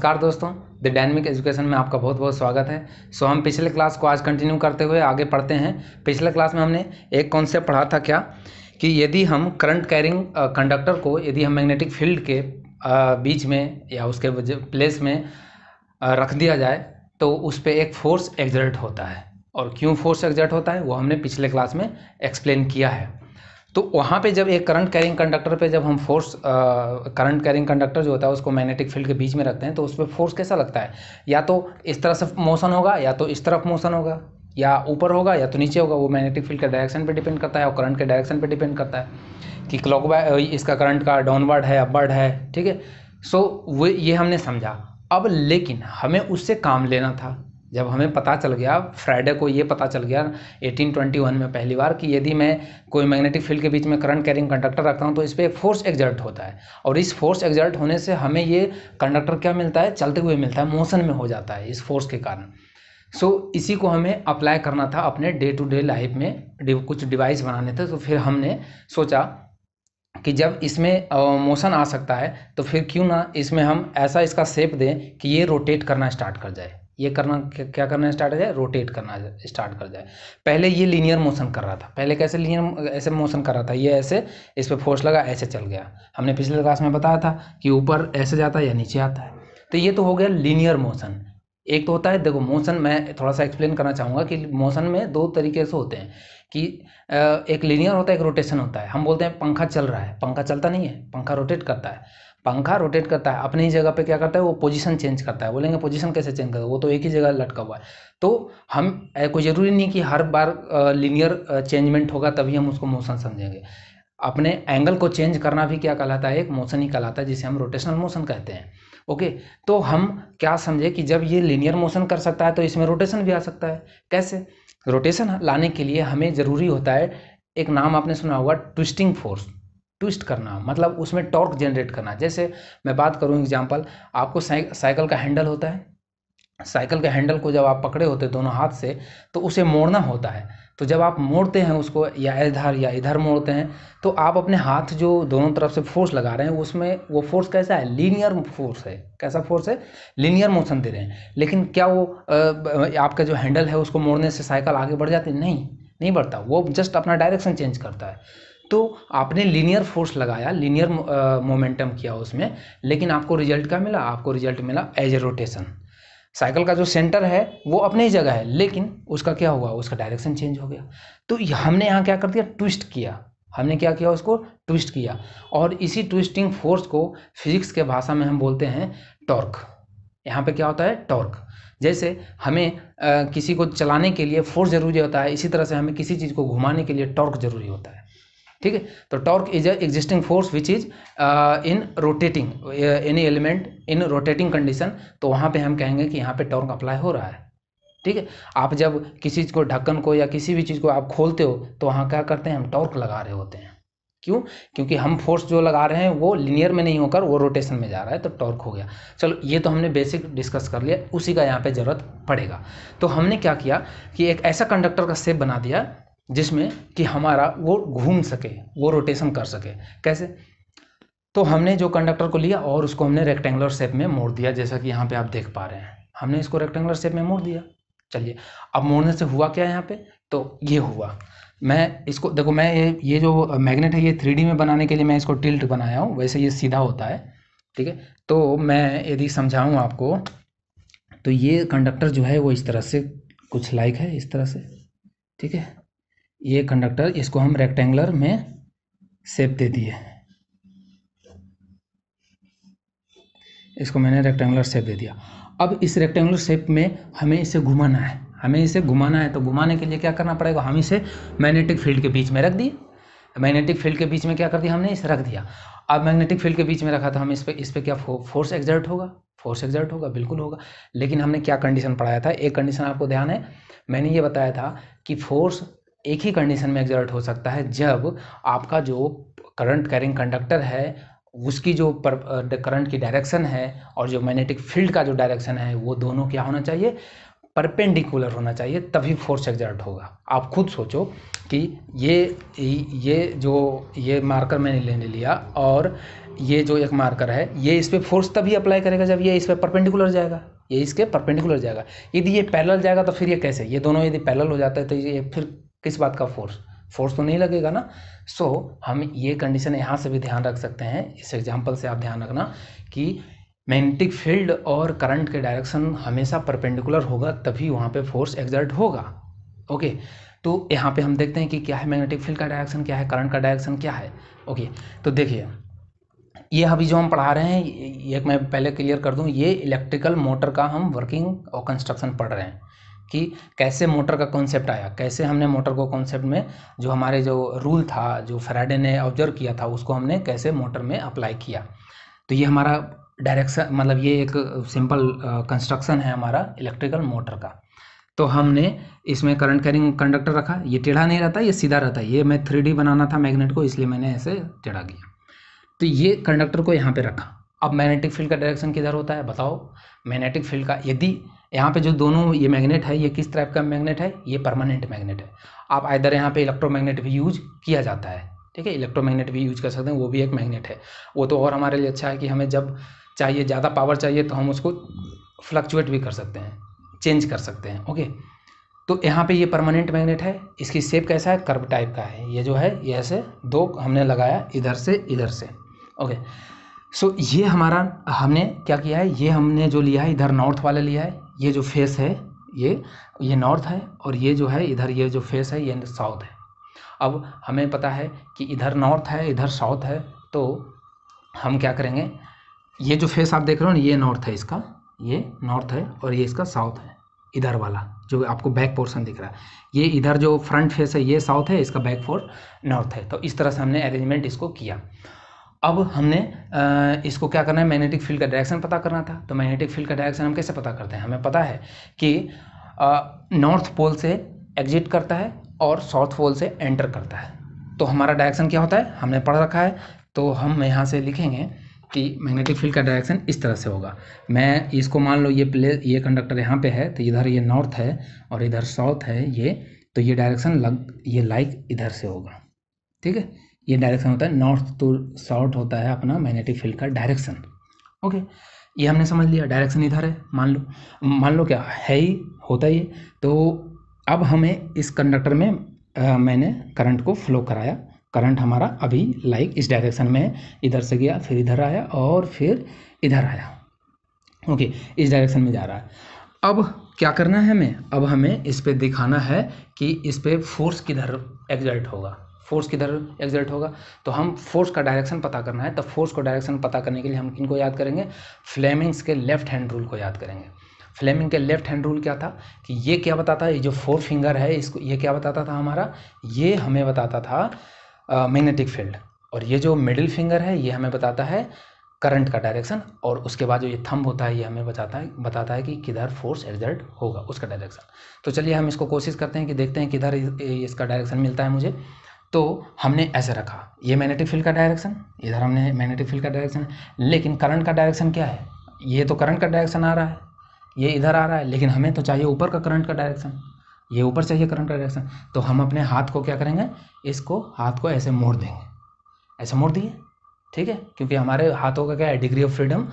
नमस्कार दोस्तों the dynamic education में आपका बहुत बहुत स्वागत है सो हम पिछले क्लास को आज कंटिन्यू करते हुए आगे पढ़ते हैं पिछले क्लास में हमने एक कॉन्सेप्ट पढ़ा था क्या कि यदि हम करंट कैरिंग कंडक्टर को यदि हम मैग्नेटिक फील्ड के बीच में या उसके प्लेस में रख दिया जाए तो उस पर एक फोर्स एग्जर्ट होता है और क्यों फोर्स एग्जर्ट होता है वो हमने पिछले क्लास में एक्सप्लेन किया है तो वहाँ पे जब एक करंट कैरिंग कंडक्टर पे जब हम फोर्स करंट कैरिंग कंडक्टर जो होता है उसको मैग्नेटिक फील्ड के बीच में रखते हैं तो उस पर फोर्स कैसा लगता है या तो इस तरह से मोशन होगा या तो इस तरफ मोशन होगा या ऊपर होगा या तो नीचे होगा वो मैग्नेटिक फील्ड के डायरेक्शन पे डिपेंड करता है और करंट के डायरेक्शन पर डिपेंड करता है कि क्लॉक इसका करंट का डाउनवर्ड है अपवर्ड है ठीक है सो वे वो ये हमने समझा अब लेकिन हमें उससे काम लेना था जब हमें पता चल गया फ्राइडे को ये पता चल गया 1821 में पहली बार कि यदि मैं कोई मैग्नेटिक फील्ड के बीच में करंट कैरिंग कंडक्टर रखता हूँ तो इस पर एक फोर्स एग्जर्ट होता है और इस फोर्स एग्जर्ट होने से हमें ये कंडक्टर क्या मिलता है चलते हुए मिलता है मोशन में हो जाता है इस फोर्स के कारण सो so, इसी को हमें अप्लाई करना था अपने डे टू डे लाइफ में कुछ डिवाइस बनाने थे तो फिर हमने सोचा कि जब इसमें मोशन आ सकता है तो फिर क्यों ना इसमें हम ऐसा इसका शेप दें कि ये रोटेट करना स्टार्ट कर जाए ये करना क्या करना स्टार्ट हो जाए रोटेट करना स्टार्ट कर जाए पहले ये लीनियर मोशन कर रहा था पहले कैसे लीनियर ऐसे मोशन कर रहा था ये ऐसे इस पर फोर्स लगा ऐसे चल गया हमने पिछले क्लास में बताया था कि ऊपर ऐसे जाता है या नीचे आता है तो ये तो हो गया लीनियर मोशन एक तो होता है देखो मोशन मैं थोड़ा सा एक्सप्लेन करना चाहूँगा कि मोशन में दो तरीके से होते हैं कि एक लीनियर होता है एक रोटेशन होता है हम बोलते हैं पंखा चल रहा है पंखा चलता नहीं है पंखा रोटेट करता है पंखा रोटेट करता है अपनी ही जगह पे क्या करता है वो पोजीशन चेंज करता है बोलेंगे पोजीशन कैसे चेंज करता है वो तो एक ही जगह लटका हुआ है तो हम कोई ज़रूरी नहीं कि हर बार लीनियर चेंजमेंट होगा तभी हम उसको मोशन समझेंगे अपने एंगल को चेंज करना भी क्या कहलाता है एक मोशन ही कहलाता है जिसे हम रोटेशनल मोशन कहते हैं ओके तो हम क्या समझे कि जब ये लीनियर मोशन कर सकता है तो इसमें रोटेशन भी आ सकता है कैसे रोटेशन लाने के लिए हमें ज़रूरी होता है एक नाम आपने सुना होगा ट्विस्टिंग फोर्स ट्विस्ट करना मतलब उसमें टॉर्क जनरेट करना जैसे मैं बात करूँ एग्जाम्पल आपको साइकिल का हैंडल होता है साइकिल के हैंडल को जब आप पकड़े होते दोनों हाथ से तो उसे मोड़ना होता है तो जब आप मोड़ते हैं उसको या इधर या इधर मोड़ते हैं तो आप अपने हाथ जो दोनों तरफ से फोर्स लगा रहे हैं उसमें वो फोर्स कैसा है लीनियर फोर्स है कैसा फोर्स है लीनियर मोशन दे रहे हैं लेकिन क्या वो आपका जो हैंडल है उसको मोड़ने से साइकिल आगे बढ़ जाती नहीं नहीं बढ़ता वो जस्ट अपना डायरेक्शन चेंज करता है तो आपने लीनियर फोर्स लगाया लीनियर मोमेंटम किया उसमें लेकिन आपको रिजल्ट क्या मिला आपको रिजल्ट मिला एज ए रोटेशन साइकिल का जो सेंटर है वो अपनी ही जगह है लेकिन उसका क्या हुआ उसका डायरेक्शन चेंज हो गया तो हमने यहाँ क्या कर दिया ट्विस्ट किया हमने क्या किया उसको ट्विस्ट किया और इसी ट्विस्टिंग फोर्स को फिजिक्स के भाषा में हम बोलते हैं टॉर्क यहाँ पे क्या होता है टॉर्क जैसे हमें आ, किसी को चलाने के लिए फोर्स ज़रूरी होता है इसी तरह से हमें किसी चीज़ को घुमाने के लिए टॉर्क ज़रूरी होता है ठीक है तो torque is a existing force which is in rotating any element in rotating condition तो वहाँ पे हम कहेंगे कि यहाँ पे टॉर्क अप्लाई हो रहा है ठीक है आप जब किसी चीज़ को ढक्कन को या किसी भी चीज़ को आप खोलते हो तो वहाँ क्या करते हैं हम टॉर्क लगा रहे होते हैं क्यों क्योंकि हम फोर्स जो लगा रहे हैं वो लिनियर में नहीं होकर वो रोटेशन में जा रहा है तो टॉर्क हो गया चलो ये तो हमने बेसिक डिस्कस कर लिया उसी का यहाँ पे ज़रूरत पड़ेगा तो हमने क्या किया कि एक ऐसा कंडक्टर का सेप बना दिया जिसमें कि हमारा वो घूम सके वो रोटेशन कर सके कैसे तो हमने जो कंडक्टर को लिया और उसको हमने रेक्टेंगुलर शेप में मोड़ दिया जैसा कि यहाँ पे आप देख पा रहे हैं हमने इसको रेक्टेंगुलर शेप में मोड़ दिया चलिए अब मोड़ने से हुआ क्या है यहाँ पे तो ये हुआ मैं इसको देखो मैं ये ये जो मैग्नेट है ये थ्री में बनाने के लिए मैं इसको टिल्ट बनाया हूँ वैसे ये सीधा होता है ठीक है तो मैं यदि समझाऊँ आपको तो ये कंडक्टर जो है वो इस तरह से कुछ लाइक है इस तरह से ठीक है ये कंडक्टर इसको हम रेक्टेंगुलर में सेप दे दिए इसको मैंने रेक्टेंगुलर सेप दे दिया अब इस रेक्टेंगुलर सेप में हमें इसे घुमाना है हमें इसे घुमाना है तो घुमाने के लिए क्या करना पड़ेगा हम इसे मैग्नेटिक फील्ड के बीच में रख दिए मैग्नेटिक फील्ड के बीच में क्या कर दिया हमने इसे रख दिया अब मैग्नेटिक फील्ड के बीच में रखा तो हम इस पर इस पर क्या फोर्स एग्जर्ट होगा फोर्स एग्जर्ट होगा बिल्कुल होगा लेकिन हमने क्या कंडीशन पढ़ाया था एक कंडीशन आपको ध्यान है मैंने ये बताया था कि फोर्स एक ही कंडीशन में एग्जर्ट हो सकता है जब आपका जो करंट कैरिंग कंडक्टर है उसकी जो पर करंट की डायरेक्शन है और जो मैग्नेटिक फील्ड का जो डायरेक्शन है वो दोनों क्या होना चाहिए परपेंडिकुलर होना चाहिए तभी फोर्स एग्जर्ट होगा आप खुद सोचो कि ये ये जो ये मार्कर मैंने लेने लिया और ये जो एक मार्कर है ये इस पर फोर्स तभी अप्लाई करेगा जब ये इस पर परपेंडिकुलर जाएगा ये इसके परपेंडिकुलर जाएगा यदि ये पैरल जाएगा तो फिर ये कैसे ये दोनों यदि पैरल हो जाता है तो ये फिर किस बात का फोर्स फोर्स तो नहीं लगेगा ना सो so, हम ये कंडीशन यहाँ से भी ध्यान रख सकते हैं इस एग्जाम्पल से आप ध्यान रखना कि मैग्नेटिक फील्ड और करंट के डायरेक्शन हमेशा परपेंडिकुलर होगा तभी वहाँ पे फोर्स एग्जर्ट होगा ओके तो यहाँ पे हम देखते हैं कि क्या है मैग्नेटिक फील्ड का डायरेक्शन क्या है करंट का डायरेक्शन क्या है ओके तो देखिए ये अभी जो हम पढ़ा रहे हैं एक मैं पहले क्लियर कर दूँ ये इलेक्ट्रिकल मोटर का हम वर्किंग और कंस्ट्रक्शन पढ़ रहे हैं कि कैसे मोटर का कॉन्सेप्ट आया कैसे हमने मोटर को कॉन्सेप्ट में जो हमारे जो रूल था जो फ्राइडे ने ऑब्जर्व किया था उसको हमने कैसे मोटर में अप्लाई किया तो ये हमारा डायरेक्शन मतलब ये एक सिंपल कंस्ट्रक्शन है हमारा इलेक्ट्रिकल मोटर का तो हमने इसमें करंट कैरिंग कंडक्टर रखा ये टेढ़ा नहीं रहता ये सीधा रहता ये मैं थ्री बनाना था मैग्नेट को इसलिए मैंने ऐसे टेढ़ा किया तो ये कंडक्टर को यहाँ पर रखा अब मैग्नेटिक फील्ड का डायरेक्शन किधर होता है बताओ मैग्नेटिक फील्ड का यदि यहाँ पे जो दोनों ये मैग्नेट है ये किस टाइप का मैग्नेट है ये परमानेंट मैग्नेट है आप इधर यहाँ पे इलेक्ट्रोमैग्नेट भी यूज किया जाता है ठीक है इलेक्ट्रोमैग्नेट भी यूज कर सकते हैं वो भी एक मैग्नेट है वो तो और हमारे लिए अच्छा है कि हमें जब चाहिए ज़्यादा पावर चाहिए तो हम उसको फ्लक्चुएट भी कर सकते हैं चेंज कर सकते हैं ओके तो यहाँ पर ये परमानेंट मैगनेट है इसकी सेप कैसा है कर्व टाइप का है ये जो है ये ऐसे दो हमने लगाया इधर से इधर से ओके सो so, ये हमारा हमने क्या किया है ये हमने जो लिया है इधर नॉर्थ वाला लिया है ये जो फेस है ये ये नॉर्थ है और ये जो है इधर ये जो फेस है ये साउथ है अब हमें पता है कि इधर नॉर्थ है इधर साउथ है तो हम क्या करेंगे ये जो फेस आप देख रहे हो ना ये नॉर्थ है इसका ये नॉर्थ है और ये इसका साउथ है इधर वाला जो आपको बैक पोर्शन दिख रहा है ये इधर जो फ्रंट फेस है ये साउथ है इसका बैक फोर नॉर्थ है तो इस तरह से हमने अरेंजमेंट इसको किया अब हमने इसको क्या करना है मैग्नेटिक फील्ड का डायरेक्शन पता करना था तो मैग्नेटिक फील्ड का डायरेक्शन हम कैसे पता करते हैं हमें पता है कि नॉर्थ पोल से एग्जिट करता है और साउथ पोल से एंटर करता है तो हमारा डायरेक्शन क्या होता है हमने पढ़ रखा है तो हम यहाँ से लिखेंगे कि मैग्नेटिक फील्ड का डायरेक्शन इस तरह से होगा मैं इसको मान लो ये प्ले ये कंडक्टर यहाँ पे है तो इधर ये नॉर्थ है और इधर साउथ है ये तो ये डायरेक्शन लग ये लाइक इधर से होगा ठीक है ये डायरेक्शन होता है नॉर्थ टू साउथ होता है अपना मैग्नेटिक फील्ड का डायरेक्शन ओके ये हमने समझ लिया डायरेक्शन इधर है मान लो मान लो क्या है ही होता ही तो अब हमें इस कंडक्टर में आ, मैंने करंट को फ्लो कराया करंट हमारा अभी लाइक इस डायरेक्शन में इधर से गया फिर इधर आया और फिर इधर आया ओके इस डायरेक्शन में जा रहा है अब क्या करना है हमें अब हमें इस पर दिखाना है कि इस पर फोर्स किधर एग्जर्ट होगा फोर्स किधर एग्जर्ट होगा तो हम फोर्स का डायरेक्शन पता करना है तो फोर्स को डायरेक्शन पता करने के लिए हम किन को याद करेंगे फ्लेमिंग्स के लेफ्ट हैंड रूल को याद करेंगे फ्लेमिंग के लेफ्ट हैंड रूल क्या था कि ये क्या बताता है ये जो फोर फिंगर है इसको ये क्या बताता था हमारा ये हमें बताता था मैग्नेटिक फील्ड और ये जो मिडिल फिंगर है ये हमें बताता है करंट का डायरेक्शन और उसके बाद जो ये थंब होता है ये हमें बताता है बताता है कि किधर फोर्स एग्जर्ट होगा उसका डायरेक्शन तो चलिए हम इसको कोशिश करते हैं कि देखते हैं किधर इसका डायरेक्शन मिलता है मुझे तो हमने ऐसे रखा ये मैग्नेटिक फील्ड का डायरेक्शन इधर हमने मैग्नेटिक फील्ड का डायरेक्शन लेकिन करंट का डायरेक्शन क्या है ये तो करंट का डायरेक्शन आ रहा है ये इधर आ रहा है लेकिन हमें तो चाहिए ऊपर का करंट का डायरेक्शन ये ऊपर चाहिए करंट का डायरेक्शन तो हम अपने हाथ को क्या करेंगे इसको हाथ को ऐसे मोड़ देंगे ऐसे मोड़ दिए ठीक है क्योंकि हमारे हाथों का क्या है डिग्री ऑफ फ्रीडम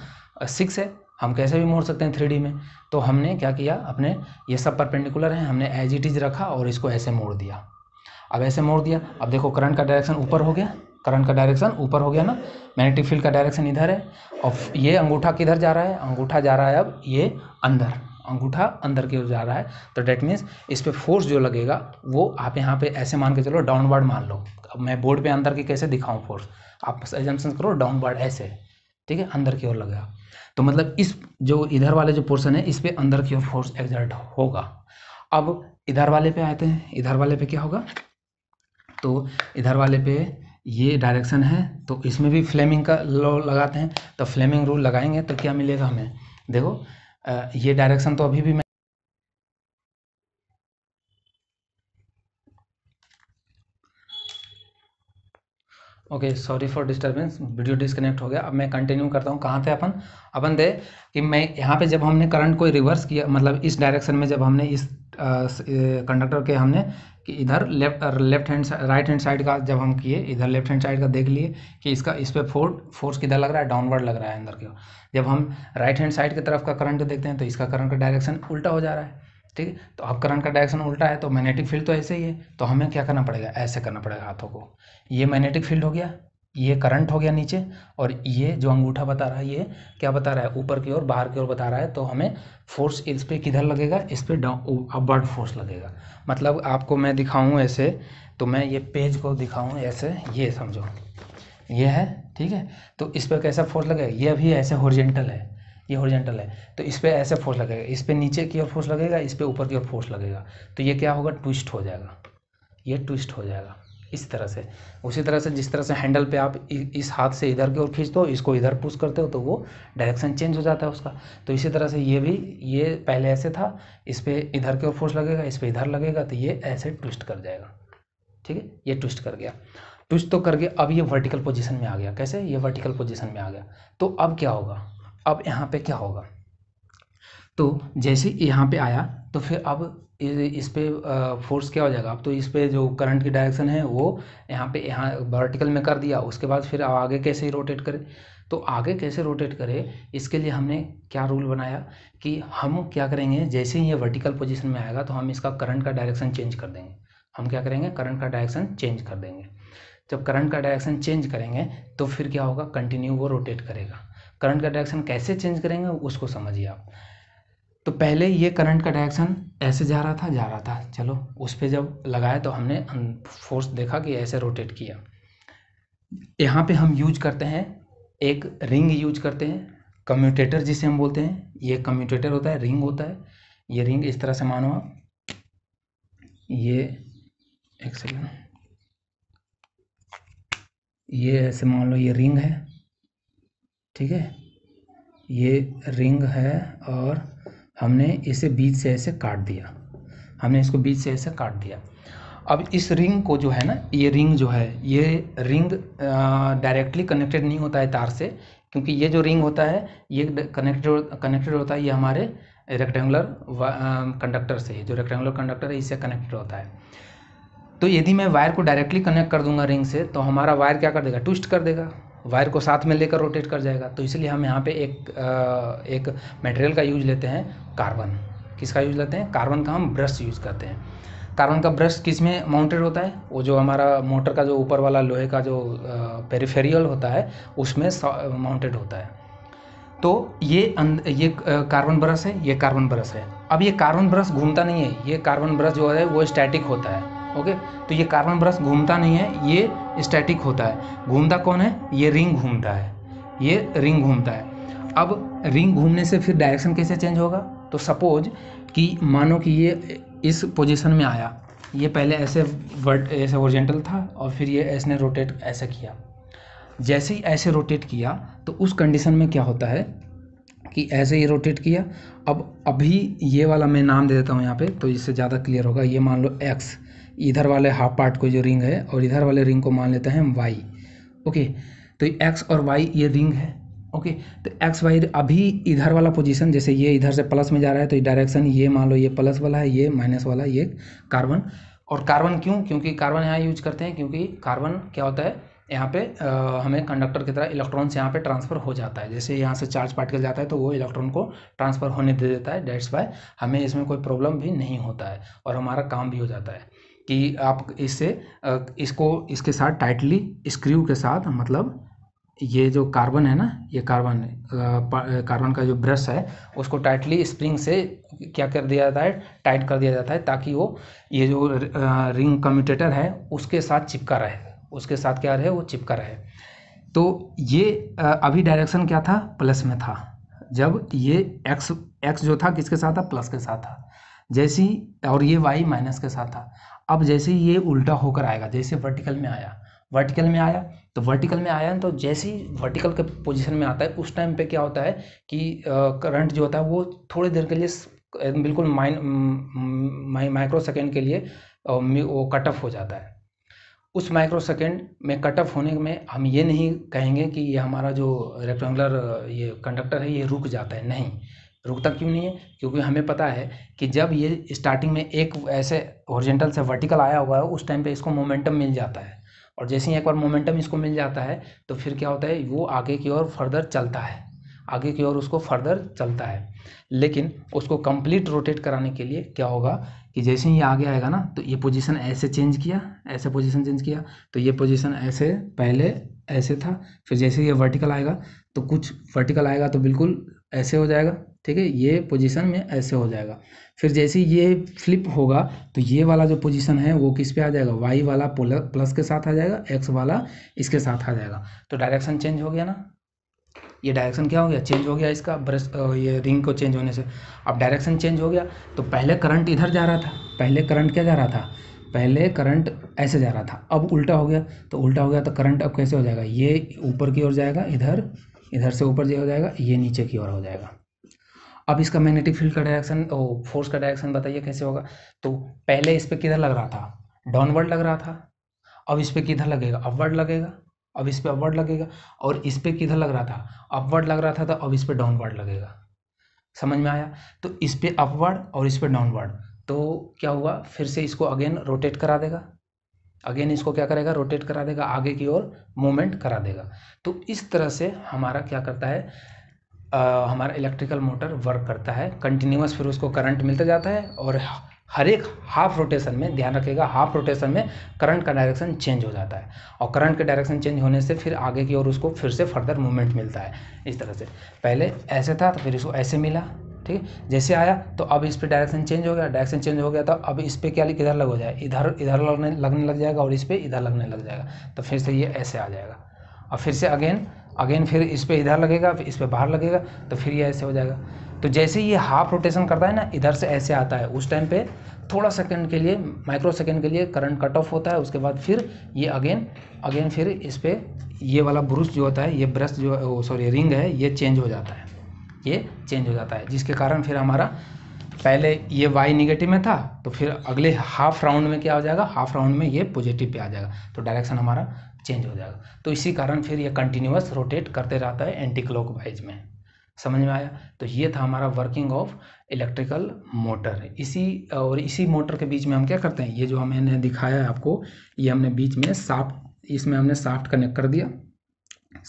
सिक्स है हम कैसे भी मोड़ सकते हैं थ्री में तो हमने क्या किया अपने ये सब परपेंडिकुलर हैं हमने एज इट इज़ रखा और इसको ऐसे मोड़ दिया अब ऐसे मोड़ दिया अब देखो करंट का डायरेक्शन ऊपर हो गया करंट का डायरेक्शन ऊपर हो गया ना मैग्नेटिक फील्ड का डायरेक्शन इधर है और ये अंगूठा किधर जा रहा है अंगूठा जा रहा है अब ये अंदर अंगूठा अंदर की ओर जा रहा है तो डेट मीन्स इस पर फोर्स जो लगेगा वो आप यहाँ पे ऐसे मान के चलो डाउनवर्ड मान लो अब मैं बोर्ड पे अंदर की कैसे दिखाऊँ फोर्स आप एजम्पन करो डाउनवर्ड ऐसे ठीक है अंदर की ओर लगेगा तो मतलब इस जो इधर वाले जो पोर्सन है इस पर अंदर की ओर फोर्स एग्जर्ट होगा अब इधर वाले पे आते हैं इधर वाले पे क्या होगा तो इधर वाले पे ये डायरेक्शन है तो इसमें भी फ्लेमिंग का लॉ लगाते हैं तो फ्लेमिंग रूल लगाएंगे तो क्या मिलेगा हमें देखो ये डायरेक्शन तो अभी भी मैं okay sorry for disturbance video disconnect हो गया अब मैं कंटिन्यू करता हूँ कहाँ थे अपन अपन दे कि मैं यहाँ पे जब हमने करंट को रिवर्स किया मतलब इस डायरेक्शन में जब हमने इस कंडक्टर के हमने कि इधर left left hand right hand side का जब हम किए इधर लेफ्ट हैंड साइड का देख लिए कि इसका इस पर फोर्स फोर्स किधर लग रहा है डाउनवर्ड लग रहा है अंदर की ओर जब हम राइट हैंड साइड की तरफ का करंट देखते हैं तो इसका करंट का डायरेक्शन उल्टा हो जा रहा है ठीक है तो अब करंट का डायरेक्शन उल्टा है तो मैग्नेटिक फील्ड तो ऐसे ही है तो हमें क्या करना पड़ेगा ऐसे करना पड़ेगा हाथों को ये मैग्नेटिक फील्ड हो गया ये करंट हो गया नीचे और ये जो अंगूठा बता रहा है ये क्या बता रहा है ऊपर की ओर बाहर की ओर बता रहा है तो हमें फोर्स इस पर किधर लगेगा इस पर डाउन अपवर्ड फोर्स लगेगा मतलब आपको मैं दिखाऊँ ऐसे तो मैं ये पेज को दिखाऊँ ऐसे ये समझो ये है ठीक है तो इस पर कैसा फोर्स लगेगा ये अभी ऐसे हॉरिजेंटल है ये हॉरिजेंटल है तो इस पर ऐसे फोर्स लगेगा इस पर नीचे की ओर फोर्स लगेगा इस पर ऊपर की ओर फोर्स लगेगा तो ये क्या होगा ट्विस्ट हो जाएगा ये ट्विस्ट हो जाएगा इस तरह से उसी तरह से जिस तरह से हैंडल पे आप इस हाथ से इधर की ओर खींचते हो इसको इधर पुश करते हो तो वो डायरेक्शन चेंज हो जाता है उसका तो इसी तरह से ये भी ये पहले ऐसे था इस पर इधर की ओर फोर्स लगेगा इस पर इधर लगेगा तो ये ऐसे ट्विस्ट कर जाएगा ठीक है ये ट्विस्ट कर गया ट्विस्ट तो करके अब ये वर्टिकल पोजिशन में आ गया कैसे ये वर्टिकल पोजिशन में आ गया तो अब क्या होगा अब यहाँ पर क्या होगा तो जैसे यहाँ पर आया तो फिर अब इस पर फोर्स क्या हो जाएगा अब तो इस पर जो करंट की डायरेक्शन है वो यहाँ पे यहाँ वर्टिकल में कर दिया उसके बाद फिर आगे कैसे रोटेट करें तो आगे कैसे रोटेट करें इसके लिए हमने क्या रूल बनाया कि हम क्या करेंगे जैसे ही ये वर्टिकल पोजिशन में आएगा तो हम इसका करंट का डायरेक्शन चेंज कर देंगे हम क्या करेंगे करंट का डायरेक्शन चेंज कर देंगे जब करंट का डायरेक्शन चेंज करेंगे तो फिर क्या होगा कंटिन्यू वो रोटेट करेगा करंट का डायरेक्शन कैसे चेंज करेंगे उसको समझिए आप तो पहले ये करंट का डायरेक्शन ऐसे जा रहा था जा रहा था चलो उस पर जब लगाया तो हमने फोर्स देखा कि ऐसे रोटेट किया यहाँ पे हम यूज करते हैं एक रिंग यूज करते हैं कम्यूटेटर जिसे हम बोलते हैं ये कम्यूटेटर होता है रिंग होता है ये रिंग इस तरह से मानो आप ये एक सेकेंड ये ऐसे मान लो ये रिंग है ठीक है ये रिंग है और हमने इसे बीच से ऐसे काट दिया हमने इसको बीच से ऐसे काट दिया अब इस रिंग को जो है ना ये रिंग जो है ये रिंग डायरेक्टली कनेक्टेड नहीं होता है तार से क्योंकि ये जो रिंग होता है ये कनेक्टेड कनेक्टेड होता है ये हमारे रेक्टेंगुलर कंडक्टर से जो रेक्टेंगुलर कंडक्टर है इससे कनेक्टेड होता है तो यदि मैं वायर को डायरेक्टली कनेक्ट कर दूंगा रिंग से तो हमारा वायर क्या कर देगा ट्विस्ट कर देगा वायर को साथ में लेकर रोटेट कर जाएगा तो इसलिए हम यहाँ पे एक एक मटेरियल का यूज लेते हैं कार्बन किसका यूज लेते हैं कार्बन का हम ब्रश यूज़ करते हैं कार्बन का ब्रश किस में माउंटेड होता है वो जो हमारा मोटर का जो ऊपर वाला लोहे का जो पेरिफेरियल होता है उसमें माउंटेड होता है तो ये अं, ये कार्बन ब्रश है ये कार्बन ब्रश है अब ये कार्बन ब्रश घूमता नहीं है ये कार्बन ब्रश जो है वो स्टैटिक होता है ओके तो ये कार्बन ब्रश घूमता नहीं है ये स्टैटिक होता है घूमता कौन है ये रिंग घूमता है ये रिंग घूमता है अब रिंग घूमने से फिर डायरेक्शन कैसे चेंज होगा तो सपोज कि मानो कि ये इस पोजिशन में आया ये पहले ऐसे वर्ड ऐसे ओरिजेंटल था और फिर ये ऐसे रोटेट ऐसे किया जैसे ही ऐसे रोटेट किया तो उस कंडीशन में क्या होता है कि ऐसे ही रोटेट किया अब अभी ये वाला मैं नाम दे देता हूँ यहाँ पे तो इससे ज़्यादा क्लियर होगा ये मान लो एक्स इधर वाले हाफ पार्ट को जो रिंग है और इधर वाले रिंग को मान लेते हैं हम वाई ओके तो एक्स और वाई ये रिंग है ओके तो एक्स वाई अभी इधर वाला पोजीशन जैसे ये इधर से प्लस में जा रहा है तो डायरेक्शन ये मान लो ये प्लस वाला है ये माइनस वाला ये कार्बन और कार्बन क्यों क्योंकि कार्बन यहाँ यूज करते हैं क्योंकि कार्बन क्या होता है यहाँ पे आ, हमें कंडक्टर की तरह इलेक्ट्रॉन से यहाँ पे ट्रांसफर हो जाता है जैसे यहाँ से चार्ज पार्टिकल जाता है तो वो इलेक्ट्रॉन को ट्रांसफर होने दे देता है डेट्स वाई हमें इसमें कोई प्रॉब्लम भी नहीं होता है और हमारा काम भी हो जाता है कि आप इससे इसको इसके साथ टाइटली स्क्रू के साथ मतलब ये जो कार्बन है ना ये कार्बन कार्बन का जो ब्रश है उसको टाइटली स्प्रिंग से क्या कर दिया जाता है टाइट कर दिया जाता है ताकि वो ये जो रिंग कम्यूटेटर है उसके साथ चिपका रहे उसके साथ क्या रहे वो चिपका रहे तो ये अभी डायरेक्शन क्या था प्लस में था जब ये एक्स एक्स जो था किसके साथ था प्लस के साथ था जैसी और ये वाई माइनस के साथ था अब जैसे ही ये उल्टा होकर आएगा जैसे वर्टिकल में आया वर्टिकल में आया तो वर्टिकल में आया तो जैसे ही वर्टिकल के पोजीशन में आता है उस टाइम पे क्या होता है कि करंट जो होता है वो थोड़ी देर के लिए बिल्कुल माइन माइक्रो सेकेंड के लिए वो कट ऑफ हो जाता है उस माइक्रो सेकेंड में कट ऑफ होने में हम ये नहीं कहेंगे कि ये हमारा जो रेक्टेंगुलर ये कंडक्टर है ये रुक जाता है नहीं रुकता क्यों नहीं है क्योंकि हमें पता है कि जब ये स्टार्टिंग में एक ऐसे ओरिजेंटल से वर्टिकल आया हुआ है उस टाइम पे इसको मोमेंटम मिल जाता है और जैसे ही एक बार मोमेंटम इसको मिल जाता है तो फिर क्या होता है वो आगे की ओर फर्दर चलता है आगे की ओर उसको फर्दर चलता है लेकिन उसको कंप्लीट रोटेट कराने के लिए क्या होगा कि जैसे ही ये आगे आएगा ना तो ये पोजीशन ऐसे चेंज किया ऐसे पोजीशन चेंज किया तो ये पोजीशन ऐसे पहले ऐसे था फिर जैसे ये वर्टिकल आएगा तो कुछ वर्टिकल आएगा तो बिल्कुल ऐसे हो जाएगा ठीक है ये पोजीशन में ऐसे हो जाएगा फिर जैसे ये फ्लिप होगा तो ये वाला जो पोजीशन है वो किस पे आ जाएगा वाई वाला प्लस के साथ आ जाएगा एक्स वाला इसके साथ आ जाएगा तो डायरेक्शन चेंज हो गया ना ये डायरेक्शन क्या हो गया चेंज हो गया इसका ब्रश ये रिंग को चेंज होने से अब डायरेक्शन चेंज हो गया तो पहले करंट इधर जा रहा था पहले करंट क्या जा रहा था पहले करंट ऐसे जा रहा था अब उल्टा हो गया तो उल्टा हो गया तो करंट अब कैसे हो जाएगा ये ऊपर की ओर जाएगा इधर इधर से ऊपर जो हो जाएगा ये नीचे की ओर हो जाएगा अब इसका मैग्नेटिक फील्ड का डायरेक्शन ओ फोर्स का डायरेक्शन बताइए कैसे होगा तो पहले इस पर किधर लग रहा था डाउनवर्ड लग रहा था अब इस पर किधर लगेगा अपवर्ड लगेगा अब इस पर अपवर्ड लगेगा और इस पर किधर लग रहा था अपवर्ड लग रहा था तो अब इस पर डाउनवर्ड लगेगा समझ में आया तो इस पर अपवर्ड और इस पर डाउनवर्ड तो क्या हुआ फिर से इसको अगेन रोटेट करा देगा अगेन इसको क्या करेगा रोटेट करा देगा आगे की ओर मूवमेंट करा देगा तो इस तरह से हमारा क्या करता है हमारा इलेक्ट्रिकल मोटर वर्क करता है कंटिन्यूस फिर उसको करंट मिलता जाता है और हर एक हाफ रोटेशन में ध्यान रखिएगा हाफ रोटेशन में करंट का डायरेक्शन चेंज हो जाता है और करंट का डायरेक्शन चेंज होने से फिर आगे की ओर उसको फिर से फर्दर मूवमेंट मिलता है इस तरह से पहले ऐसे था तो फिर इसको ऐसे मिला ठीक है जैसे आया तो अब इस पर डायरेक्शन चेंज हो गया डायरेक्शन चेंज हो गया तो अब इस पर क्या किधर लग हो जाए इधर इधर लगने लगने लग जाएगा और इस पर इधर लगने लग जाएगा तो फिर से ये ऐसे आ जाएगा और फिर से अगेन अगेन फिर इस पर इधर लगेगा फिर इस पर बाहर लगेगा तो फिर ये ऐसे हो जाएगा तो जैसे ये हाफ रोटेशन करता है ना इधर से ऐसे आता है उस टाइम पे थोड़ा सेकंड के लिए माइक्रो सेकंड के लिए करंट कट ऑफ होता है उसके बाद फिर ये अगेन अगेन फिर इस पर ये वाला ब्रुश जो होता है ये ब्रश जो सॉरी रिंग है ये चेंज हो जाता है ये चेंज हो जाता है जिसके कारण फिर हमारा पहले ये वाई निगेटिव में था तो फिर अगले हाफ राउंड में क्या हो जाएगा हाफ राउंड में ये पॉजिटिव पे आ जाएगा तो डायरेक्शन हमारा चेंज हो जाएगा तो इसी कारण फिर ये कंटिन्यूस रोटेट करते रहता है एंटी क्लॉक वाइज में समझ में आया तो ये था हमारा वर्किंग ऑफ इलेक्ट्रिकल मोटर इसी और इसी मोटर के बीच में हम क्या करते हैं ये जो हमने दिखाया है आपको ये हमने बीच में साफ्ट इसमें हमने साफ्ट कनेक्ट कर दिया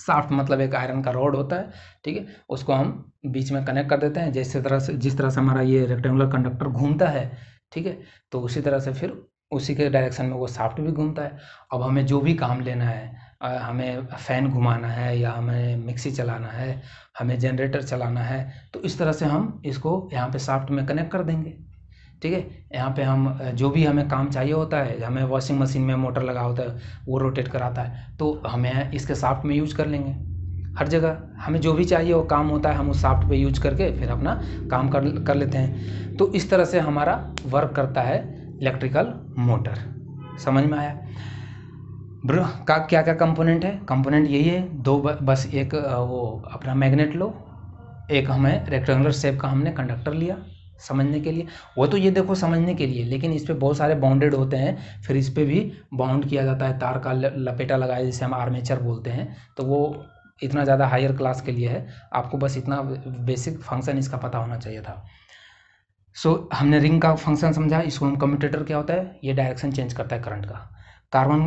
साफ्ट मतलब एक आयरन का रॉड होता है ठीक है उसको हम बीच में कनेक्ट कर देते हैं जैसे तरह से जिस तरह से हमारा ये रेक्टेंगुलर कंडक्टर घूमता है ठीक है तो उसी तरह से फिर उसी के डायरेक्शन में वो साफ़्ट भी घूमता है अब हमें जो भी काम लेना है हमें फ़ैन घुमाना है या हमें मिक्सी चलाना है हमें जनरेटर चलाना है तो इस तरह से हम इसको यहाँ पे साफ्ट में कनेक्ट कर देंगे ठीक है यहाँ पे हम जो भी हमें काम चाहिए होता है हमें वॉशिंग मशीन में मोटर लगा होता है वो रोटेट कराता है तो हमें इसके साफ्ट में यूज कर लेंगे हर जगह हमें जो भी चाहिए वो काम होता है हम उस साफ़्ट पे यूज करके फिर अपना काम कर कर लेते हैं तो इस तरह से हमारा वर्क करता है इलेक्ट्रिकल मोटर समझ में आया ब्रो का क्या क्या कंपोनेंट है कंपोनेंट यही है दो बस एक वो अपना मैग्नेट लो एक हमें रेक्टेंगुलर शेप का हमने कंडक्टर लिया समझने के लिए वो तो ये देखो समझने के लिए लेकिन इस पर बहुत सारे बाउंडेड होते हैं फिर इस पर भी बाउंड किया जाता है तार का लपेटा लगाया जिसे हम आर्मेचर बोलते हैं तो वो इतना ज़्यादा हायर क्लास के लिए है आपको बस इतना बेसिक फंक्शन इसका पता होना चाहिए था सो so, हमने रिंग का फंक्शन समझा इसको हम कम्यूटेटर क्या होता है ये डायरेक्शन चेंज करता है करंट का कार्बन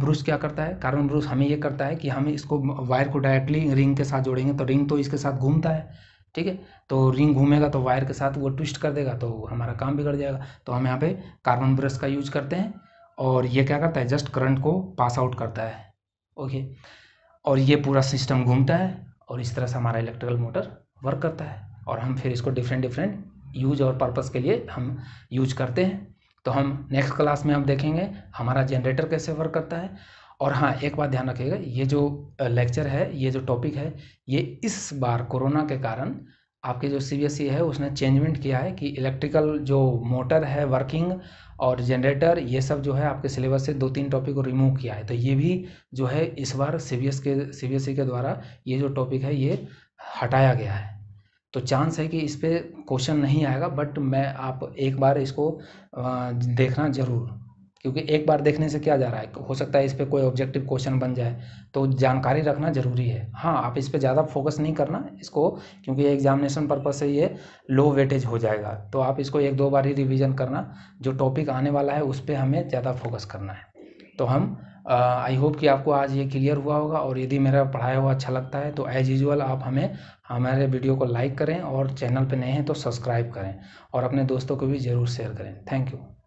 ब्रूस क्या करता है कार्बन ब्रूस हमें ये करता है कि हम इसको वायर को डायरेक्टली रिंग के साथ जोड़ेंगे तो रिंग तो इसके साथ घूमता है ठीक है तो रिंग घूमेगा तो वायर के साथ वो ट्विस्ट कर देगा तो हमारा काम बिगड़ जाएगा तो हम यहाँ पे कार्बन ब्रश का यूज करते हैं और ये क्या करता है जस्ट करंट को पास आउट करता है ओके और ये पूरा सिस्टम घूमता है और इस तरह से हमारा इलेक्ट्रिकल मोटर वर्क करता है और हम फिर इसको डिफरेंट डिफरेंट यूज और पर्पस के लिए हम यूज करते हैं तो हम नेक्स्ट क्लास में हम देखेंगे हमारा जनरेटर कैसे वर्क करता है और हाँ एक बात ध्यान रखिएगा ये जो लेक्चर है ये जो टॉपिक है ये इस बार कोरोना के कारण आपके जो सी बी एस ई है उसने चेंजमेंट किया है कि इलेक्ट्रिकल जो मोटर है वर्किंग और जनरेटर ये सब जो है आपके सिलेबस से दो तीन टॉपिक को रिमूव किया है तो ये भी जो है इस बार सी बी एस के सी बी एस ई के द्वारा ये जो टॉपिक है ये हटाया गया है तो चांस है कि इस पर क्वेश्चन नहीं आएगा बट मैं आप एक बार इसको देखना ज़रूर क्योंकि एक बार देखने से क्या जा रहा है हो सकता है इस पर कोई ऑब्जेक्टिव क्वेश्चन बन जाए तो जानकारी रखना ज़रूरी है हाँ आप इस पर ज़्यादा फोकस नहीं करना इसको क्योंकि एग्जामिनेशन पर्पज से ये लो वेटेज हो जाएगा तो आप इसको एक दो बार ही रिविज़न करना जो टॉपिक आने वाला है उस पर हमें ज़्यादा फोकस करना है तो हम आई होप कि आपको आज ये क्लियर हुआ होगा और यदि मेरा पढ़ाया हुआ अच्छा लगता है तो एज यूजल आप हमें हमारे वीडियो को लाइक करें और चैनल पर नए हैं तो सब्सक्राइब करें और अपने दोस्तों को भी ज़रूर शेयर करें थैंक यू